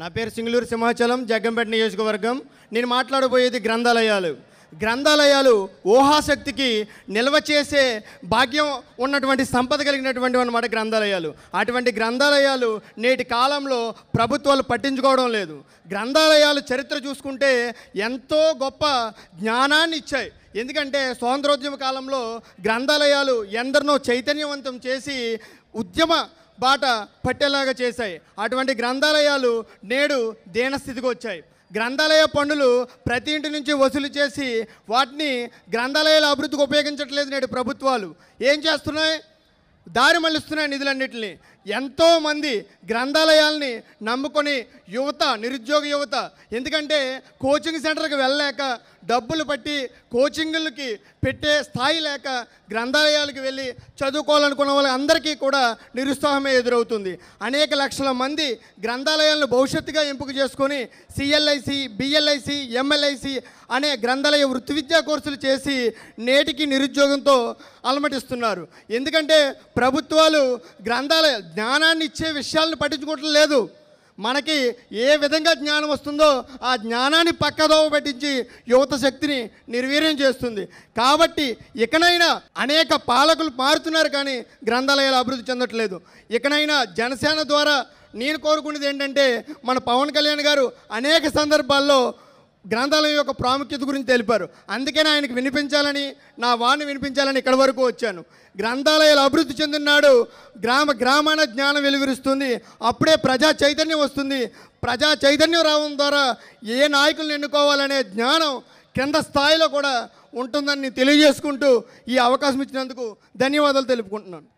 నా పేరు సింగులూరు సింహాచలం జగ్గంపేట నియోజకవర్గం నేను మాట్లాడబోయేది గ్రంథాలయాలు గ్రంథాలయాలు ఊహాశక్తికి నిల్వ చేసే భాగ్యం ఉన్నటువంటి సంపద కలిగినటువంటి అనమాట గ్రంథాలయాలు అటువంటి గ్రంథాలయాలు నేటి కాలంలో ప్రభుత్వాలు పట్టించుకోవడం లేదు గ్రంథాలయాలు చరిత్ర చూసుకుంటే ఎంతో గొప్ప జ్ఞానాన్ని ఇచ్చాయి ఎందుకంటే స్వాతంత్రోద్యమ కాలంలో గ్రంథాలయాలు ఎందరినో చైతన్యవంతం చేసి ఉద్యమ బాట పట్టేలాగా చేశాయి అటువంటి గ్రంథాలయాలు నేడు దేనస్థితికి వచ్చాయి గ్రంథాలయ పన్నులు ప్రతి ఇంటి నుంచి వసూలు చేసి వాటిని గ్రంథాలయాల అభివృద్ధికి ఉపయోగించట్లేదు నేడు ప్రభుత్వాలు ఏం చేస్తున్నాయి దారి మళ్ళిస్తున్నాయి నిధులన్నింటినీ ఎంతోమంది గ్రంథాలయాల్ని నమ్ముకొని యువత నిరుద్యోగ యువత ఎందుకంటే కోచింగ్ సెంటర్కి వెళ్ళలేక డబ్బులు పట్టి కోచింగ్లకి పెట్టే స్థాయి లేక గ్రంథాలయాలకు వెళ్ళి చదువుకోవాలనుకున్న వాళ్ళందరికీ కూడా నిరుత్సాహమే ఎదురవుతుంది అనేక లక్షల మంది గ్రంథాలయాలను భవిష్యత్తుగా ఎంపిక చేసుకొని సిఎల్ఐసి బిఎల్ఐసి ఎంఎల్ఐసి అనే గ్రంథాలయ వృత్తి విద్యా కోర్సులు చేసి నేటికి నిరుద్యోగంతో అలమటిస్తున్నారు ఎందుకంటే ప్రభుత్వాలు గ్రంథాలయ జ్ఞానాన్ని ఇచ్చే విషయాలను పట్టించుకోవటం లేదు మనకి ఏ విధంగా జ్ఞానం వస్తుందో ఆ జ్ఞానాన్ని పక్కదోవ పెట్టించి యువత శక్తిని నిర్వీర్యం చేస్తుంది కాబట్టి ఇకనైనా అనేక పాలకులు మారుతున్నారు కానీ గ్రంథాలయాలు అభివృద్ధి చెందట్లేదు ఇకనైనా జనసేన ద్వారా నేను కోరుకునేది ఏంటంటే మన పవన్ కళ్యాణ్ గారు అనేక సందర్భాల్లో గ్రంథాలయం యొక్క ప్రాముఖ్యత గురించి తెలిపారు అందుకనే ఆయనకు వినిపించాలని నా వాణ్ణి వినిపించాలని ఇక్కడి వరకు వచ్చాను గ్రంథాలయాలు అభివృద్ధి చెందినాడు గ్రామ గ్రామాన జ్ఞానం వెలువరుస్తుంది అప్పుడే ప్రజా చైతన్యం వస్తుంది ప్రజా చైతన్యం రావడం ద్వారా ఏ నాయకులను ఎన్నుకోవాలనే జ్ఞానం కింద స్థాయిలో కూడా ఉంటుందని తెలియజేసుకుంటూ ఈ అవకాశం ఇచ్చినందుకు ధన్యవాదాలు తెలుపుకుంటున్నాను